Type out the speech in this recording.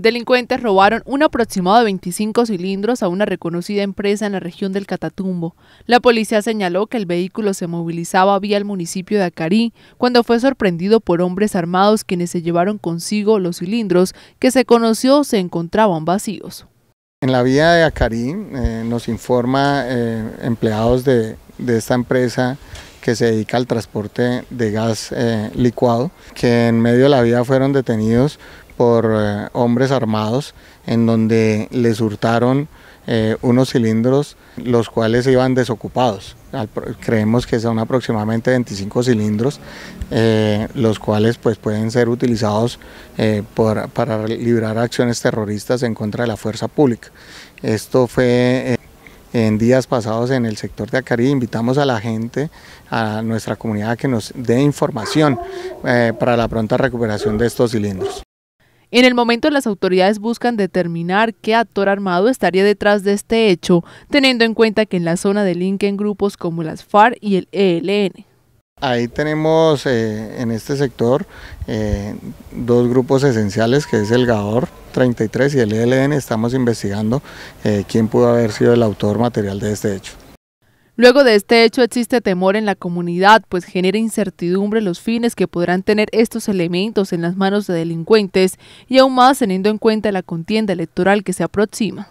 Delincuentes robaron un aproximado de 25 cilindros a una reconocida empresa en la región del Catatumbo. La policía señaló que el vehículo se movilizaba vía el municipio de Acarí cuando fue sorprendido por hombres armados quienes se llevaron consigo los cilindros que se conoció se encontraban vacíos. En la vía de Acarí eh, nos informa eh, empleados de, de esta empresa que se dedica al transporte de gas eh, licuado, que en medio de la vía fueron detenidos por eh, hombres armados en donde les hurtaron eh, unos cilindros los cuales iban desocupados. creemos que son aproximadamente 25 cilindros, los cuales pues, pueden ser utilizados para librar acciones terroristas en contra de la fuerza pública. Esto fue en días pasados en el sector de Acari invitamos a la gente, a nuestra comunidad, que nos dé información eh, para la pronta recuperación de estos cilindros. En el momento las autoridades buscan determinar qué actor armado estaría detrás de este hecho, teniendo en cuenta que en la zona delinquen grupos como las FARC y el ELN. Ahí tenemos eh, en este sector eh, dos grupos esenciales, que es el GAOR 33 y el ELN. Estamos investigando eh, quién pudo haber sido el autor material de este hecho. Luego de este hecho existe temor en la comunidad, pues genera incertidumbre los fines que podrán tener estos elementos en las manos de delincuentes y aún más teniendo en cuenta la contienda electoral que se aproxima.